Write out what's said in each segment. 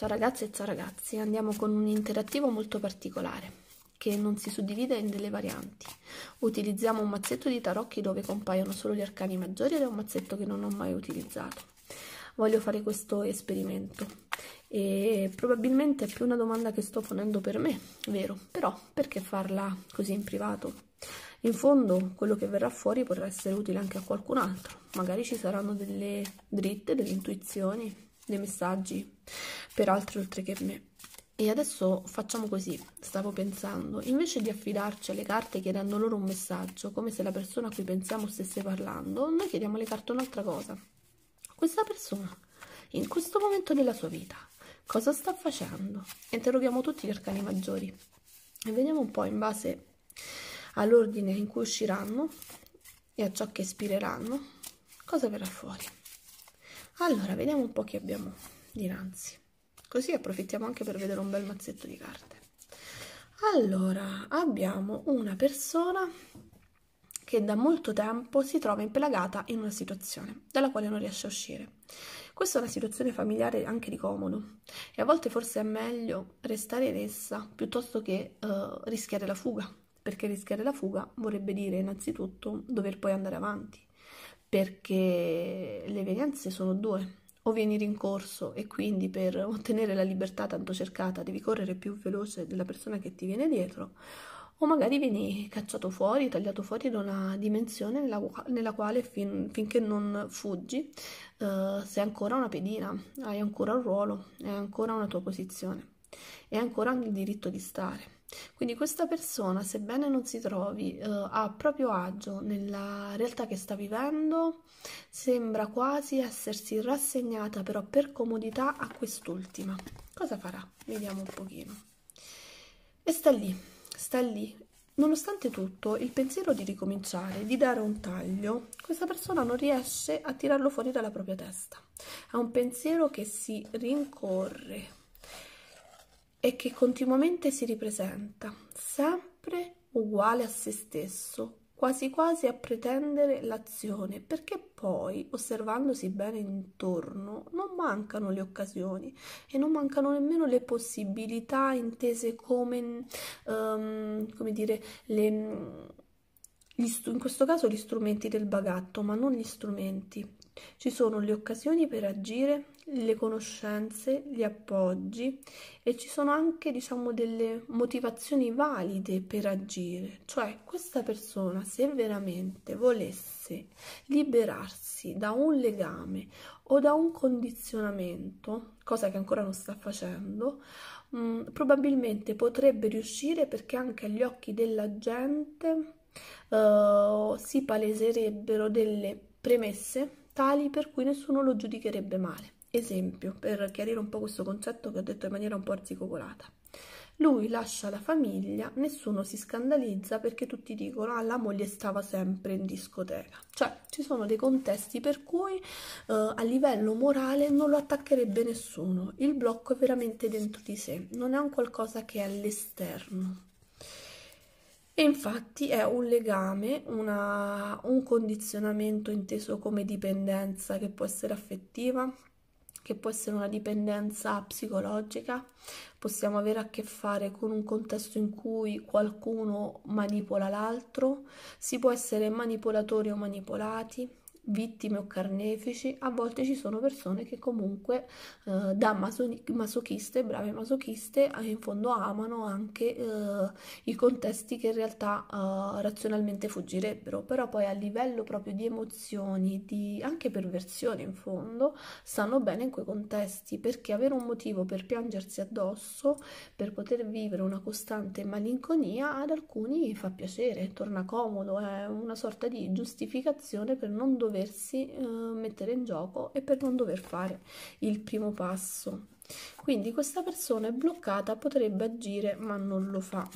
Ciao ragazze e ciao ragazzi, andiamo con un interattivo molto particolare che non si suddivide in delle varianti. Utilizziamo un mazzetto di tarocchi dove compaiono solo gli arcani maggiori ed è un mazzetto che non ho mai utilizzato. Voglio fare questo esperimento e probabilmente è più una domanda che sto ponendo per me, vero? Però perché farla così in privato? In fondo quello che verrà fuori potrà essere utile anche a qualcun altro, magari ci saranno delle dritte, delle intuizioni, dei messaggi per altri oltre che me. E adesso facciamo così, stavo pensando, invece di affidarci alle carte chiedendo loro un messaggio, come se la persona a cui pensiamo stesse parlando, noi chiediamo alle carte un'altra cosa. Questa persona, in questo momento della sua vita, cosa sta facendo? Interroghiamo tutti gli arcani maggiori e vediamo un po' in base all'ordine in cui usciranno e a ciò che ispireranno, cosa verrà fuori allora vediamo un po' che abbiamo dinanzi così approfittiamo anche per vedere un bel mazzetto di carte allora abbiamo una persona che da molto tempo si trova impelagata in una situazione dalla quale non riesce a uscire questa è una situazione familiare anche di comodo e a volte forse è meglio restare in essa piuttosto che uh, rischiare la fuga perché rischiare la fuga vorrebbe dire innanzitutto dover poi andare avanti perché le evenienze sono due. O vieni rincorso e quindi per ottenere la libertà tanto cercata devi correre più veloce della persona che ti viene dietro, o magari vieni cacciato fuori, tagliato fuori da una dimensione nella, nella quale fin, finché non fuggi eh, sei ancora una pedina, hai ancora un ruolo, hai ancora una tua posizione e ancora il diritto di stare. Quindi questa persona, sebbene non si trovi eh, a proprio agio nella realtà che sta vivendo, sembra quasi essersi rassegnata però per comodità a quest'ultima. Cosa farà? Vediamo un pochino. E sta lì, sta lì. Nonostante tutto, il pensiero di ricominciare, di dare un taglio, questa persona non riesce a tirarlo fuori dalla propria testa. Ha un pensiero che si rincorre, e che continuamente si ripresenta, sempre uguale a se stesso, quasi quasi a pretendere l'azione, perché poi, osservandosi bene intorno, non mancano le occasioni e non mancano nemmeno le possibilità intese come, um, come dire, le, in questo caso gli strumenti del bagatto, ma non gli strumenti. Ci sono le occasioni per agire, le conoscenze, gli appoggi e ci sono anche diciamo delle motivazioni valide per agire, cioè questa persona se veramente volesse liberarsi da un legame o da un condizionamento, cosa che ancora non sta facendo, mh, mm, probabilmente potrebbe riuscire perché anche agli occhi della gente uh, si paleserebbero delle premesse tali per cui nessuno lo giudicherebbe male esempio per chiarire un po' questo concetto che ho detto in maniera un po' articolata. Lui lascia la famiglia, nessuno si scandalizza perché tutti dicono ah la moglie stava sempre in discoteca. Cioè ci sono dei contesti per cui eh, a livello morale non lo attaccherebbe nessuno. Il blocco è veramente dentro di sé, non è un qualcosa che è all'esterno. E infatti è un legame, una, un condizionamento inteso come dipendenza che può essere affettiva, che può essere una dipendenza psicologica, possiamo avere a che fare con un contesto in cui qualcuno manipola l'altro, si può essere manipolatori o manipolati, vittime o carnefici, a volte ci sono persone che comunque eh, da maso- masochiste, brave masochiste, eh, in fondo amano anche eh, i contesti che in realtà eh, razionalmente fuggirebbero, però poi a livello proprio di emozioni, di anche perversione in fondo, stanno bene in quei contesti, perché avere un motivo per piangersi addosso, per poter vivere una costante malinconia, ad alcuni fa piacere, torna comodo, è una sorta di giustificazione per non dover doversi eh, mettere in gioco e per non dover fare il primo passo. Quindi questa persona è bloccata, potrebbe agire ma non lo fa.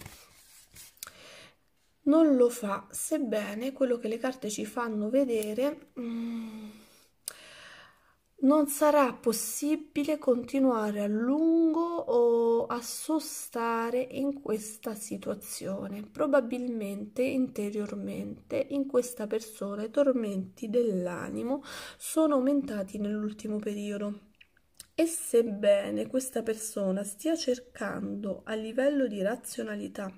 Non lo fa, sebbene quello che le carte ci fanno vedere... Mm, non sarà possibile continuare a lungo o a sostare in questa situazione. Probabilmente interiormente in questa persona i tormenti dell'animo sono aumentati nell'ultimo periodo. E sebbene questa persona stia cercando a livello di razionalità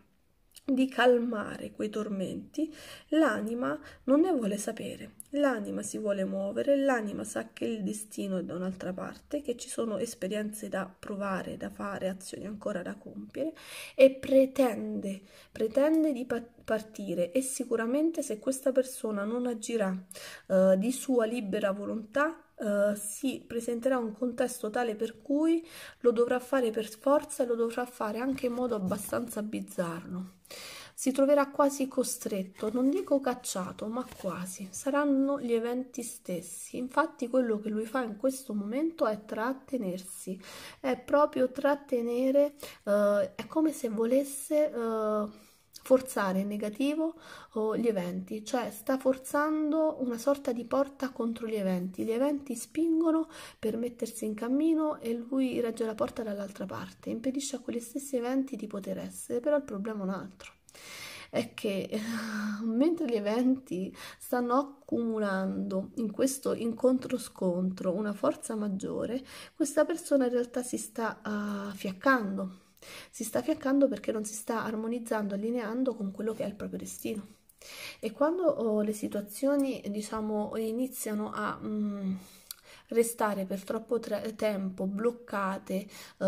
di calmare quei tormenti, l'anima non ne vuole sapere, l'anima si vuole muovere, l'anima sa che il destino è da un'altra parte, che ci sono esperienze da provare, da fare, azioni ancora da compiere e pretende, pretende di partire e sicuramente se questa persona non agirà eh, di sua libera volontà, eh, si presenterà un contesto tale per cui lo dovrà fare per forza e lo dovrà fare anche in modo abbastanza bizzarro. Si troverà quasi costretto, non dico cacciato, ma quasi. Saranno gli eventi stessi. Infatti quello che lui fa in questo momento è trattenersi, è proprio trattenere, eh, è come se volesse... Eh, forzare in negativo oh, gli eventi, cioè sta forzando una sorta di porta contro gli eventi. Gli eventi spingono per mettersi in cammino e lui regge la porta dall'altra parte, impedisce a quegli stessi eventi di poter essere, però il problema è un altro è che mentre gli eventi stanno accumulando in questo incontro-scontro una forza maggiore, questa persona in realtà si sta uh, ah, fiaccando si sta fiaccando perché non si sta armonizzando, allineando con quello che è il proprio destino. E quando oh, le situazioni, diciamo, iniziano a... Mm, restare per troppo tempo bloccate uh,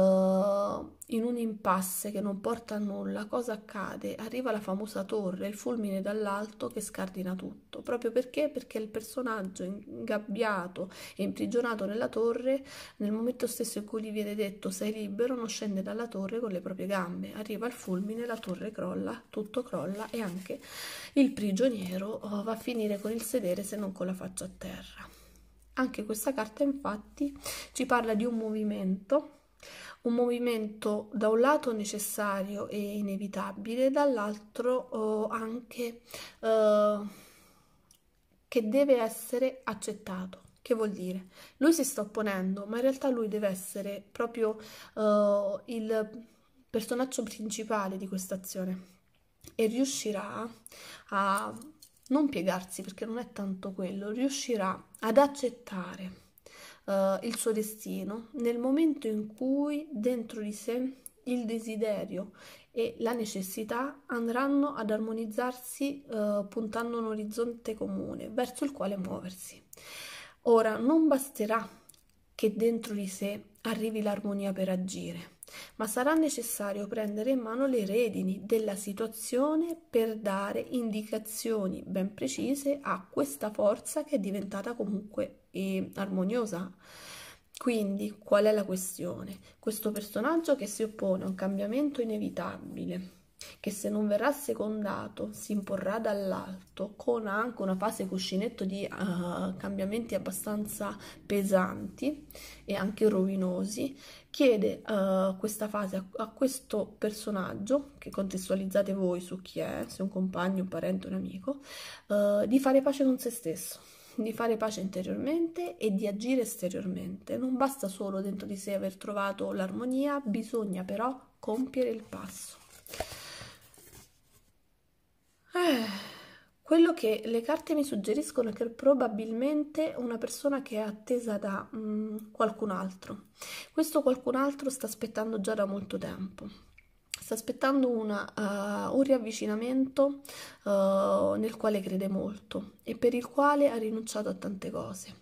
in un impasse che non porta a nulla, cosa accade? Arriva la famosa torre, il fulmine dall'alto che scardina tutto, proprio perché? Perché il personaggio ingabbiato e imprigionato nella torre, nel momento stesso in cui gli viene detto sei libero, non scende dalla torre con le proprie gambe, arriva il fulmine, la torre crolla, tutto crolla e anche il prigioniero oh, va a finire con il sedere se non con la faccia a terra. Anche questa carta infatti ci parla di un movimento, un movimento da un lato necessario e inevitabile, dall'altro oh, anche eh, che deve essere accettato. Che vuol dire? Lui si sta opponendo, ma in realtà lui deve essere proprio eh, il personaggio principale di questa azione e riuscirà a non piegarsi perché non è tanto quello, riuscirà ad accettare uh, il suo destino nel momento in cui dentro di sé il desiderio e la necessità andranno ad armonizzarsi uh, puntando un orizzonte comune verso il quale muoversi. Ora, non basterà che dentro di sé arrivi l'armonia per agire ma sarà necessario prendere in mano le redini della situazione per dare indicazioni ben precise a questa forza che è diventata comunque eh, armoniosa. Quindi, qual è la questione? Questo personaggio che si oppone a un cambiamento inevitabile, che se non verrà secondato si imporrà dall'alto, con anche una fase cuscinetto di uh, cambiamenti abbastanza pesanti e anche rovinosi, chiede a eh, questa fase, a, a questo personaggio, che contestualizzate voi su chi è, se un compagno, un parente, un amico, uh, di fare pace con se stesso, di fare pace interiormente e di agire esteriormente. Non basta solo dentro di sé aver trovato l'armonia, bisogna però compiere il passo. Eh. Quello che le carte mi suggeriscono è che probabilmente una persona che è attesa da mh, mm, qualcun altro. Questo qualcun altro sta aspettando già da molto tempo. Sta aspettando una, uh, un riavvicinamento uh, nel quale crede molto e per il quale ha rinunciato a tante cose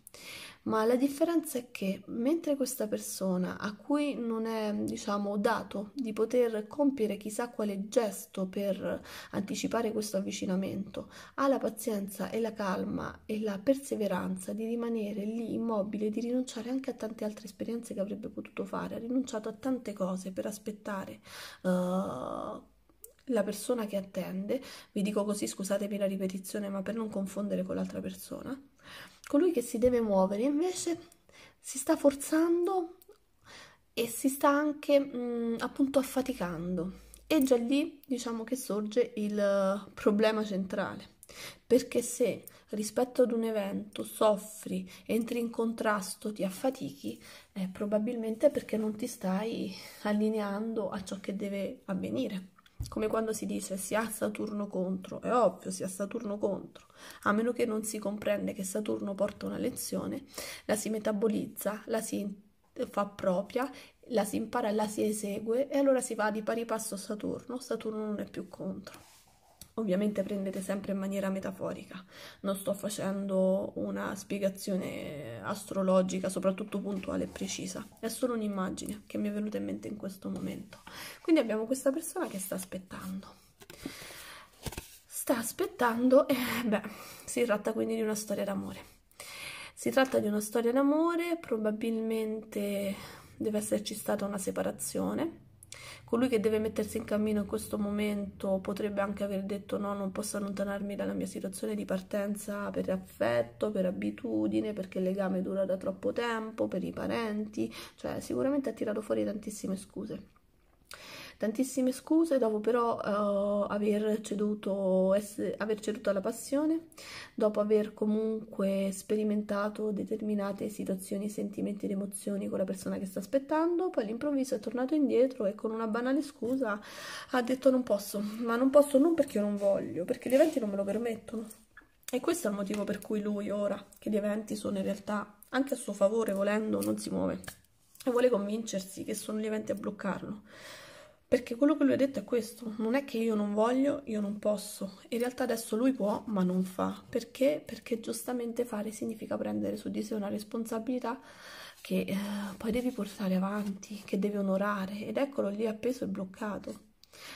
ma la differenza è che mentre questa persona a cui non è, diciamo, dato di poter compiere chissà quale gesto per anticipare questo avvicinamento, ha la pazienza e la calma e la perseveranza di rimanere lì immobile, di rinunciare anche a tante altre esperienze che avrebbe potuto fare, ha rinunciato a tante cose per aspettare. Uh, la persona che attende, vi dico così, scusatemi la ripetizione, ma per non confondere con l'altra persona, Colui che si deve muovere invece si sta forzando e si sta anche mh, appunto affaticando e già lì diciamo che sorge il eh, problema centrale perché se rispetto ad un evento soffri, entri in contrasto, ti affatichi, è eh, probabilmente perché non ti stai allineando a ciò che deve avvenire. Come quando si dice si ha Saturno contro, è ovvio si ha Saturno contro, a meno che non si comprende che Saturno porta una lezione, la si metabolizza, la si fa propria, la si impara, la si esegue e allora si va di pari passo a Saturno, Saturno non è più contro. Ovviamente prendete sempre in maniera metaforica, non sto facendo una spiegazione astrologica, soprattutto puntuale e precisa, è solo un'immagine che mi è venuta in mente in questo momento. Quindi abbiamo questa persona che sta aspettando. Sta aspettando e beh, si tratta quindi di una storia d'amore. Si tratta di una storia d'amore, probabilmente deve esserci stata una separazione, Colui che deve mettersi in cammino in questo momento potrebbe anche aver detto no, non posso allontanarmi dalla mia situazione di partenza per affetto, per abitudine, perché il legame dura da troppo tempo, per i parenti, cioè sicuramente ha tirato fuori tantissime scuse. Tantissime scuse dopo però uh, aver, ceduto, essere, aver ceduto alla passione, dopo aver comunque sperimentato determinate situazioni, sentimenti ed emozioni con la persona che sta aspettando, poi all'improvviso è tornato indietro e con una banale scusa ha detto non posso, ma non posso non perché io non voglio, perché gli eventi non me lo permettono. E questo è il motivo per cui lui ora, che gli eventi sono in realtà anche a suo favore, volendo, non si muove e vuole convincersi che sono gli eventi a bloccarlo. Perché quello che lui ha detto è questo, non è che io non voglio, io non posso. In realtà adesso lui può, ma non fa. Perché? Perché giustamente fare significa prendere su di sé una responsabilità che eh, poi devi portare avanti, che devi onorare. Ed eccolo lì appeso e bloccato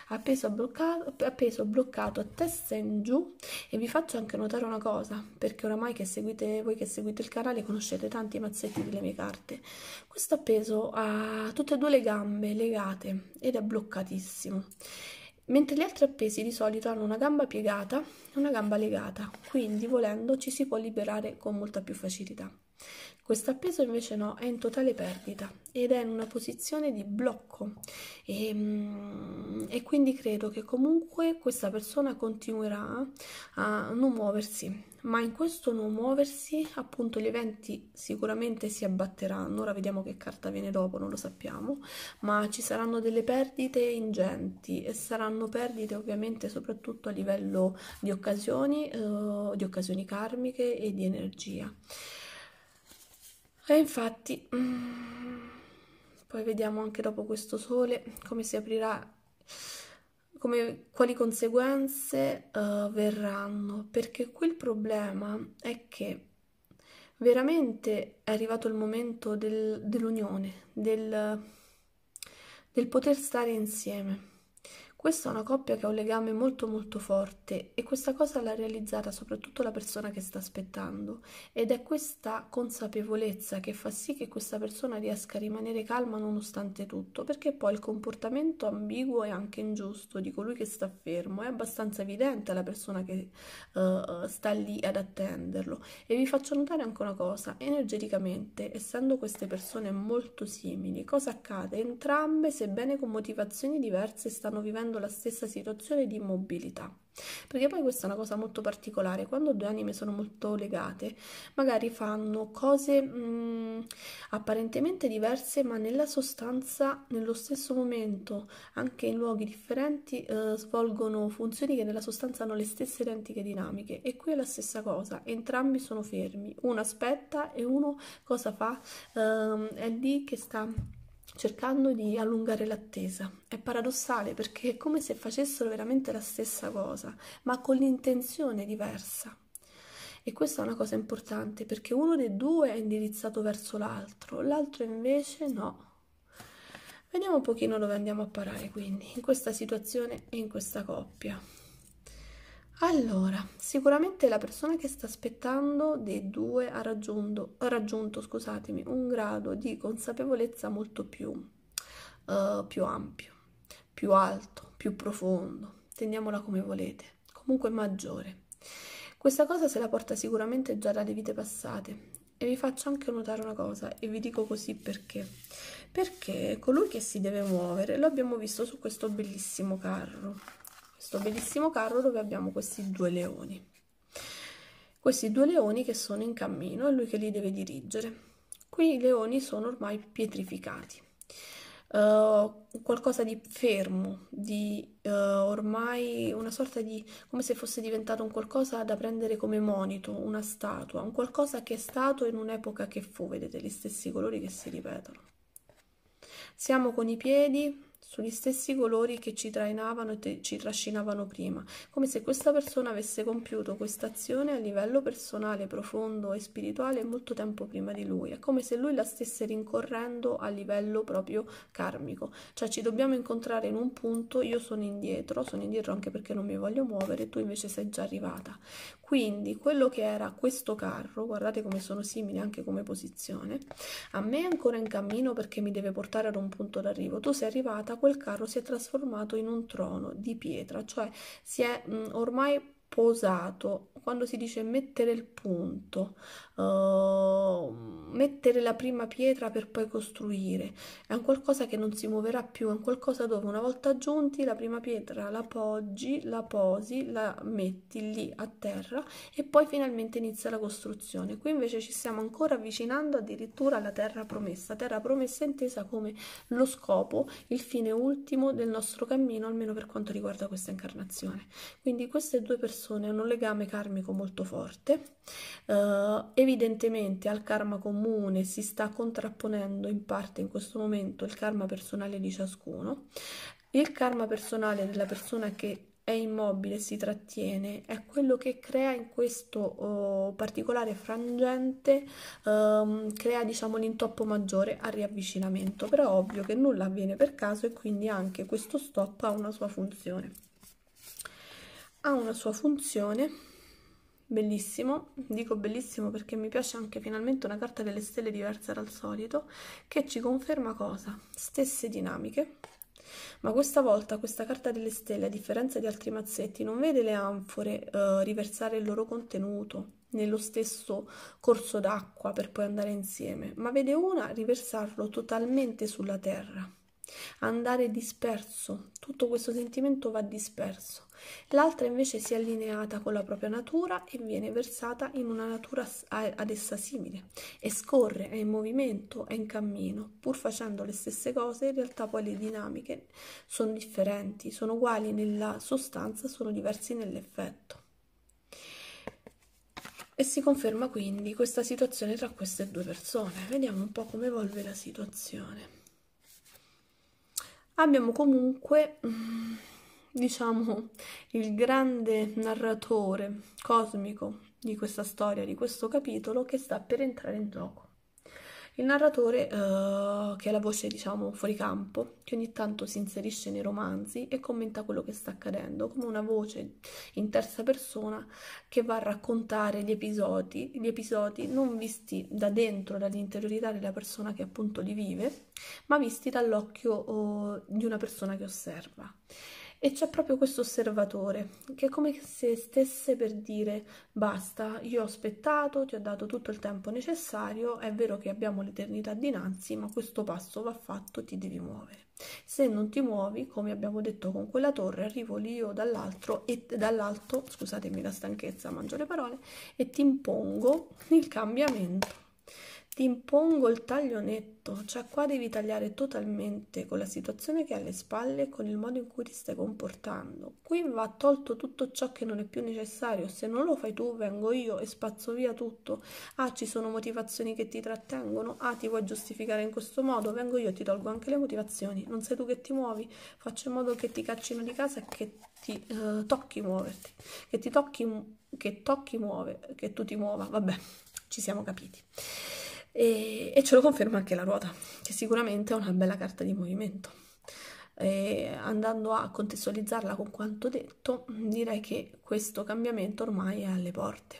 appeso bloccato, appeso bloccato a testa in giù e vi faccio anche notare una cosa perché oramai che seguite voi che seguite il canale conoscete tanti mazzetti delle mie carte questo appeso ha tutte e due le gambe legate ed è bloccatissimo mentre gli altri appesi di solito hanno una gamba piegata e una gamba legata quindi volendo ci si può liberare con molta più facilità questo appeso invece no, è in totale perdita ed è in una posizione di blocco e, ehm, e quindi credo che comunque questa persona continuerà a non muoversi, ma in questo non muoversi appunto gli eventi sicuramente si abbatteranno, ora vediamo che carta viene dopo, non lo sappiamo, ma ci saranno delle perdite ingenti e saranno perdite ovviamente soprattutto a livello di occasioni, eh, di occasioni karmiche e di energia. E infatti, mm, poi vediamo anche dopo questo sole come si aprirà, come, quali conseguenze uh, verranno, perché quel problema è che veramente è arrivato il momento del, dell'unione, del, del poter stare insieme questa è una coppia che ha un legame molto molto forte e questa cosa l'ha realizzata soprattutto la persona che sta aspettando ed è questa consapevolezza che fa sì che questa persona riesca a rimanere calma nonostante tutto, perché poi il comportamento ambiguo e anche ingiusto di colui che sta fermo è abbastanza evidente alla persona che uh, sta lì ad attenderlo. E vi faccio notare anche una cosa, energeticamente, essendo queste persone molto simili, cosa accade? Entrambe, sebbene con motivazioni diverse, stanno vivendo vivendo la stessa situazione di immobilità. Perché poi questa è una cosa molto particolare, quando due anime sono molto legate, magari fanno cose mh, mm, apparentemente diverse, ma nella sostanza, nello stesso momento, anche in luoghi differenti, eh, svolgono funzioni che nella sostanza hanno le stesse identiche dinamiche. E qui è la stessa cosa, entrambi sono fermi, uno aspetta e uno cosa fa? Eh, è lì che sta cercando di allungare l'attesa. È paradossale perché è come se facessero veramente la stessa cosa, ma con l'intenzione diversa. E questa è una cosa importante perché uno dei due è indirizzato verso l'altro, l'altro invece no. Vediamo un pochino dove andiamo a parare quindi, in questa situazione e in questa coppia. Allora, sicuramente la persona che sta aspettando dei due ha raggiunto, ha raggiunto scusatemi, un grado di consapevolezza molto più, uh, più ampio, più alto, più profondo, tendiamola come volete, comunque maggiore. Questa cosa se la porta sicuramente già dalle vite passate e vi faccio anche notare una cosa e vi dico così perché. Perché colui che si deve muovere lo abbiamo visto su questo bellissimo carro questo bellissimo carro dove abbiamo questi due leoni questi due leoni che sono in cammino è lui che li deve dirigere qui i leoni sono ormai pietrificati uh, qualcosa di fermo di uh, ormai una sorta di come se fosse diventato un qualcosa da prendere come monito una statua un qualcosa che è stato in un'epoca che fu vedete gli stessi colori che si ripetono siamo con i piedi sugli stessi colori che ci trainavano e ci trascinavano prima, come se questa persona avesse compiuto questa azione a livello personale, profondo e spirituale molto tempo prima di lui, è come se lui la stesse rincorrendo a livello proprio karmico, cioè ci dobbiamo incontrare in un punto, io sono indietro, sono indietro anche perché non mi voglio muovere, tu invece sei già arrivata. Quindi quello che era questo carro, guardate come sono simili anche come posizione, a me è ancora in cammino perché mi deve portare ad un punto d'arrivo, tu sei arrivata, quel carro si è trasformato in un trono di pietra, cioè si è mh, ormai posato quando si dice mettere il punto, uh, mettere la prima pietra per poi costruire, è un qualcosa che non si muoverà più, è un qualcosa dove una volta giunti la prima pietra la poggi, la posi, la metti lì a terra e poi finalmente inizia la costruzione. Qui invece ci stiamo ancora avvicinando addirittura alla terra promessa, terra promessa intesa come lo scopo, il fine ultimo del nostro cammino, almeno per quanto riguarda questa incarnazione. Quindi queste due persone hanno un legame karmico karmico molto forte. Uh, evidentemente al karma comune si sta contrapponendo in parte in questo momento il karma personale di ciascuno. Il karma personale della persona che è immobile, si trattiene, è quello che crea in questo oh, particolare frangente, ehm, crea diciamo l'intoppo maggiore al riavvicinamento, però ovvio che nulla avviene per caso e quindi anche questo stop ha una sua funzione. Ha una sua funzione bellissimo, dico bellissimo perché mi piace anche finalmente una carta delle stelle diversa dal solito, che ci conferma cosa? Stesse dinamiche, ma questa volta questa carta delle stelle, a differenza di altri mazzetti, non vede le anfore eh, riversare il loro contenuto nello stesso corso d'acqua per poi andare insieme, ma vede una riversarlo totalmente sulla terra andare disperso, tutto questo sentimento va disperso. L'altra invece si è allineata con la propria natura e viene versata in una natura ad essa simile e scorre, è in movimento, è in cammino, pur facendo le stesse cose, in realtà poi le dinamiche sono differenti, sono uguali nella sostanza, sono diversi nell'effetto. E si conferma quindi questa situazione tra queste due persone. Vediamo un po' come evolve la situazione abbiamo comunque, mm, diciamo, il grande narratore cosmico di questa storia, di questo capitolo, che sta per entrare in gioco. Il narratore, eh, che è la voce diciamo fuori campo, che ogni tanto si inserisce nei romanzi e commenta quello che sta accadendo, come una voce in terza persona che va a raccontare gli episodi, gli episodi non visti da dentro, dall'interiorità della persona che appunto li vive, ma visti dall'occhio eh, di una persona che osserva e c'è proprio questo osservatore che è come se stesse per dire basta, io ho aspettato, ti ho dato tutto il tempo necessario, è vero che abbiamo l'eternità dinanzi, ma questo passo va fatto, ti devi muovere. Se non ti muovi, come abbiamo detto con quella torre, arrivo lì io dall'alto e dall'alto, scusatemi la stanchezza, mangio le parole, e ti impongo il cambiamento ti impongo il taglio netto, cioè qua devi tagliare totalmente con la situazione che hai alle spalle e con il modo in cui ti stai comportando. Qui va tolto tutto ciò che non è più necessario, se non lo fai tu vengo io e spazzo via tutto. Ah, ci sono motivazioni che ti trattengono, ah, ti vuoi giustificare in questo modo, vengo io e ti tolgo anche le motivazioni. Non sei tu che ti muovi, faccio in modo che ti caccino di casa e che ti eh, tocchi muoverti, che ti tocchi, che tocchi muove, che tu ti muova, vabbè, ci siamo capiti e, e ce lo conferma anche la ruota, che sicuramente è una bella carta di movimento. E andando a contestualizzarla con quanto detto, direi che questo cambiamento ormai è alle porte.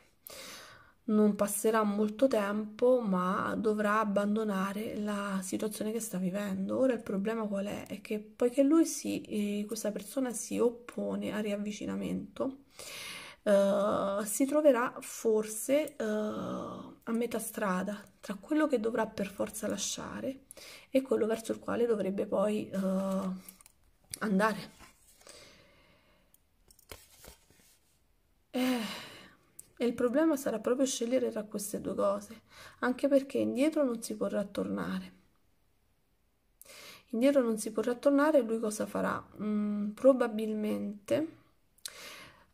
Non passerà molto tempo, ma dovrà abbandonare la situazione che sta vivendo. Ora il problema qual è? È che poiché lui si, eh, questa persona si oppone al riavvicinamento, eh, si troverà forse uh, a metà strada tra quello che dovrà per forza lasciare e quello verso il quale dovrebbe poi uh, andare. Eh, e il problema sarà proprio scegliere tra queste due cose, anche perché indietro non si potrà tornare. Indietro non si potrà tornare, lui cosa farà? Mm, probabilmente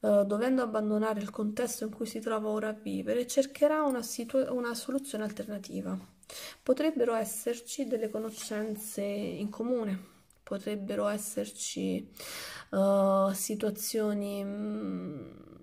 eh, dovendo abbandonare il contesto in cui si trova ora a vivere, cercherà una, una soluzione alternativa. Potrebbero esserci delle conoscenze in comune, potrebbero esserci uh, situazioni mh, mm,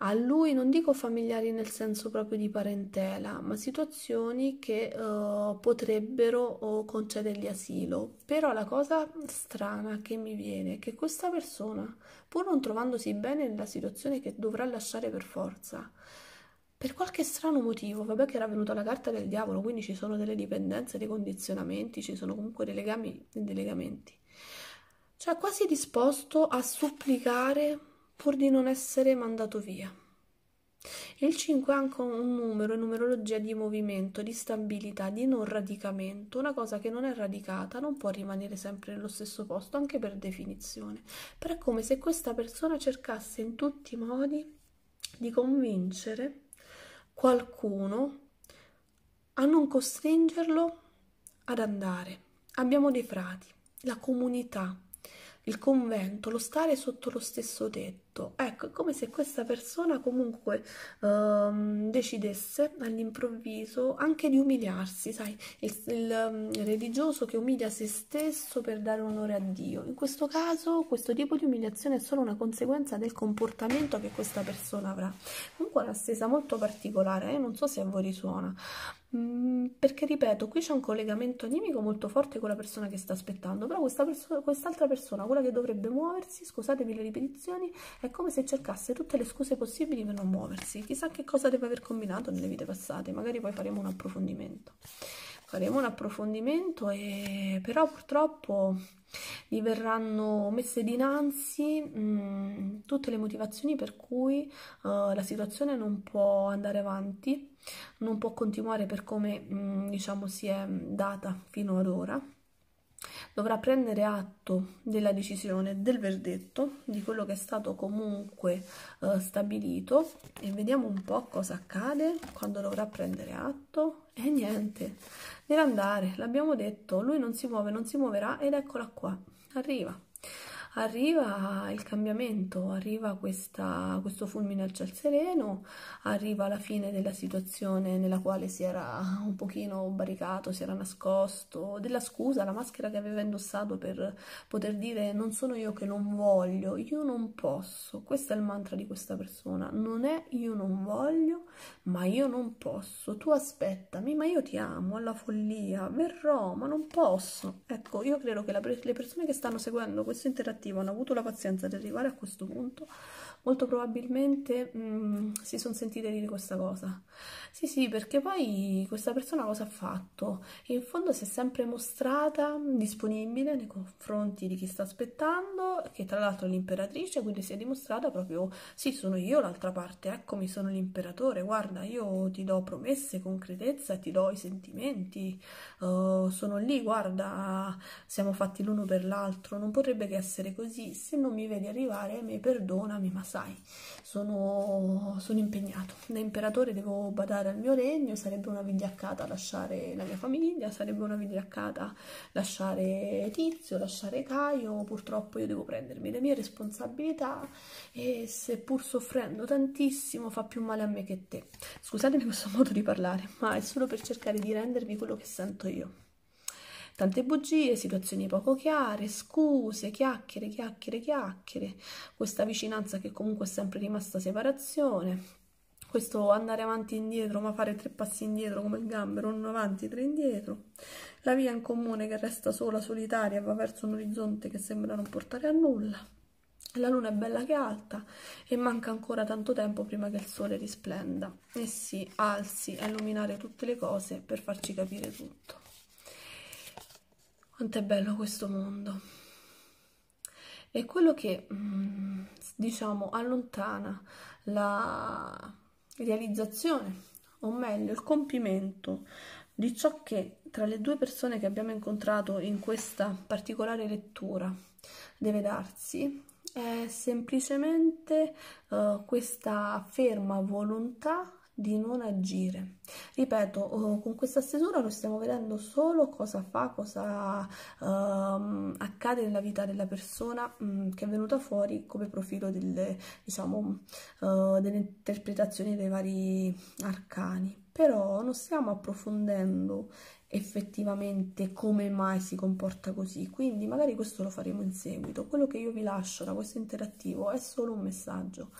a lui non dico familiari nel senso proprio di parentela, ma situazioni che uh, potrebbero uh, concedergli asilo. Però la cosa strana che mi viene è che questa persona, pur non trovandosi bene nella situazione che dovrà lasciare per forza, per qualche strano motivo, vabbè che era venuta la carta del diavolo, quindi ci sono delle dipendenze, dei condizionamenti, ci sono comunque dei legami e dei legamenti. Cioè quasi disposto a supplicare pur di non essere mandato via. Il 5 è anche un numero in numerologia di movimento, di stabilità, di non radicamento. Una cosa che non è radicata non può rimanere sempre nello stesso posto, anche per definizione. Però è come se questa persona cercasse in tutti i modi di convincere qualcuno a non costringerlo ad andare. Abbiamo dei frati, la comunità, il convento, lo stare sotto lo stesso tetto tutto. Ecco, è come se questa persona comunque ehm, decidesse all'improvviso anche di umiliarsi, sai, il, il, il ehm, religioso che umilia se stesso per dare onore a Dio. In questo caso questo tipo di umiliazione è solo una conseguenza del comportamento che questa persona avrà. Comunque è una stesa molto particolare, eh? non so se a voi risuona. Mm, perché ripeto, qui c'è un collegamento animico molto forte con la persona che sta aspettando, però quest'altra perso quest persona, quella che dovrebbe muoversi, scusatemi le ripetizioni, è è come se cercasse tutte le scuse possibili per non muoversi. Chissà che cosa deve aver combinato nelle vite passate, magari poi faremo un approfondimento. Faremo un approfondimento e però purtroppo gli verranno messe dinanzi mh, mm, tutte le motivazioni per cui uh, la situazione non può andare avanti, non può continuare per come mh, mm, diciamo si è data fino ad ora dovrà prendere atto della decisione, del verdetto, di quello che è stato comunque eh, stabilito e vediamo un po' cosa accade quando dovrà prendere atto e niente, deve andare, l'abbiamo detto, lui non si muove, non si muoverà ed eccola qua, arriva arriva il cambiamento, arriva questa, questo fulmine al ciel sereno, arriva la fine della situazione nella quale si era un pochino barricato, si era nascosto, della scusa, la maschera che aveva indossato per poter dire non sono io che non voglio, io non posso, questo è il mantra di questa persona, non è io non voglio, ma io non posso, tu aspettami, ma io ti amo alla follia, verrò, ma non posso. Ecco, io credo che la, le persone che stanno seguendo questo interattivo cattivo hanno avuto la pazienza di arrivare a questo punto molto probabilmente mh, mm, si sono sentite dire questa cosa. Sì, sì, perché poi questa persona cosa ha fatto? In fondo si è sempre mostrata disponibile nei confronti di chi sta aspettando, che tra l'altro è l'imperatrice, quindi si è dimostrata proprio, sì, sono io l'altra parte, eccomi, sono l'imperatore, guarda, io ti do promesse, concretezza, ti do i sentimenti, uh, sono lì, guarda, siamo fatti l'uno per l'altro, non potrebbe che essere così, se non mi vedi arrivare, mi perdonami, ma sai, sono, sono impegnato. Da imperatore devo badare al mio regno, sarebbe una vigliaccata lasciare la mia famiglia, sarebbe una vigliaccata lasciare Tizio, lasciare Caio, purtroppo io devo prendermi le mie responsabilità e seppur soffrendo tantissimo fa più male a me che a te. Scusatemi questo modo di parlare, ma è solo per cercare di rendervi quello che sento io. Tante bugie, situazioni poco chiare, scuse, chiacchiere, chiacchiere, chiacchiere, questa vicinanza che comunque è sempre rimasta separazione, questo andare avanti e indietro, ma fare tre passi indietro come il gambero, uno avanti, tre indietro, la via in comune che resta sola, solitaria, va verso un orizzonte che sembra non portare a nulla. La luna è bella che alta e manca ancora tanto tempo prima che il sole risplenda eh e si alzi a illuminare tutte le cose per farci capire tutto. Quanto è bello questo mondo. E quello che, mm, diciamo, allontana la realizzazione, o meglio, il compimento di ciò che tra le due persone che abbiamo incontrato in questa particolare lettura deve darsi è semplicemente uh, questa ferma volontà di non agire. Ripeto, oh, con questa stesura lo stiamo vedendo solo cosa fa, cosa um, accade nella vita della persona um, che è venuta fuori come profilo delle, diciamo, uh, delle interpretazioni dei vari arcani. Però non stiamo approfondendo effettivamente come mai si comporta così quindi magari questo lo faremo in seguito quello che io vi lascio da questo interattivo è solo un messaggio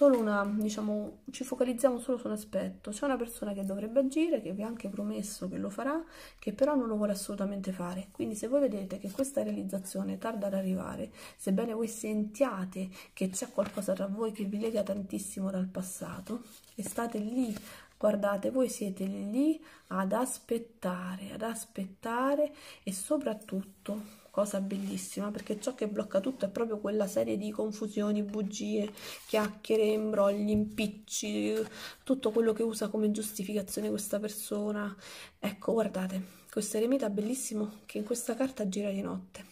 solo una, diciamo, ci focalizziamo solo su un aspetto. C'è una persona che dovrebbe agire, che vi ha anche promesso che lo farà, che però non lo vuole assolutamente fare. Quindi se voi vedete che questa realizzazione tarda ad arrivare, sebbene voi sentiate che c'è qualcosa tra voi che vi lega tantissimo dal passato, e state lì guardate voi siete lì ad aspettare ad aspettare e soprattutto cosa bellissima perché ciò che blocca tutto è proprio quella serie di confusioni, bugie, chiacchiere, imbrogli, impicci, tutto quello che usa come giustificazione questa persona. Ecco, guardate, questo eremita bellissimo che in questa carta gira di notte.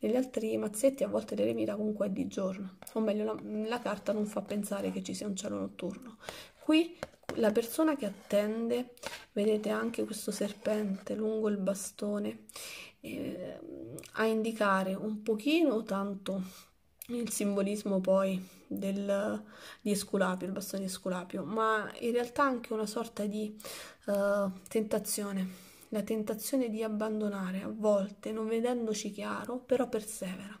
Negli altri mazzetti a volte l'eremita comunque è di giorno, o meglio la, la carta non fa pensare che ci sia un cielo notturno. Qui la persona che attende, vedete anche questo serpente lungo il bastone, eh, a indicare un pochino tanto il simbolismo poi del, di Esculapio, il bastone di Esculapio, ma in realtà anche una sorta di uh, tentazione, la tentazione di abbandonare a volte, non vedendoci chiaro, però persevera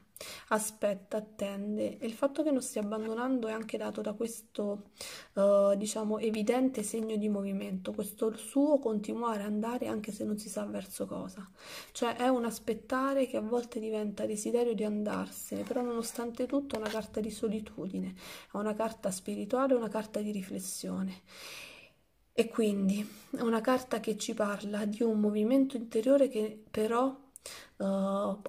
aspetta, attende e il fatto che non stia abbandonando è anche dato da questo eh, diciamo evidente segno di movimento, questo suo continuare ad andare anche se non si sa verso cosa, cioè è un aspettare che a volte diventa desiderio di andarsene, però nonostante tutto è una carta di solitudine, è una carta spirituale, è una carta di riflessione. E quindi è una carta che ci parla di un movimento interiore che però uh,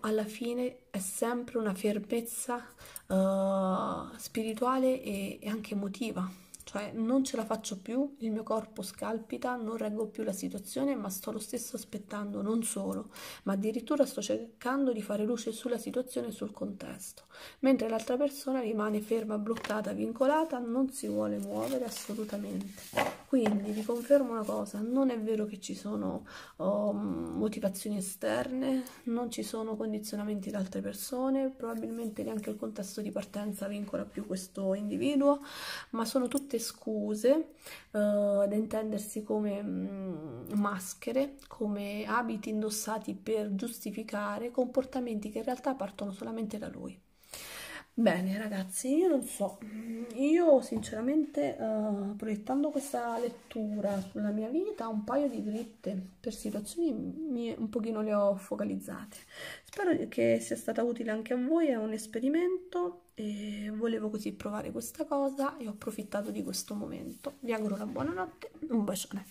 alla fine è sempre una fermezza uh, spirituale e, e anche emotiva, cioè non ce la faccio più, il mio corpo scalpita, non reggo più la situazione, ma sto lo stesso aspettando, non solo, ma addirittura sto cercando di fare luce sulla situazione e sul contesto, mentre l'altra persona rimane ferma, bloccata, vincolata, non si vuole muovere assolutamente quindi vi confermo una cosa non è vero che ci sono um, motivazioni esterne non ci sono condizionamenti da altre persone probabilmente neanche il contesto di partenza vincola più questo individuo ma sono tutte scuse uh, da intendersi come mh, mm, maschere come abiti indossati per giustificare comportamenti che in realtà partono solamente da lui Bene ragazzi, io non so, io sinceramente uh, proiettando questa lettura sulla mia vita un paio di dritte per situazioni mie, un pochino le ho focalizzate. Spero che sia stata utile anche a voi, è un esperimento e volevo così provare questa cosa e ho approfittato di questo momento. Vi auguro una buonanotte, un bacione.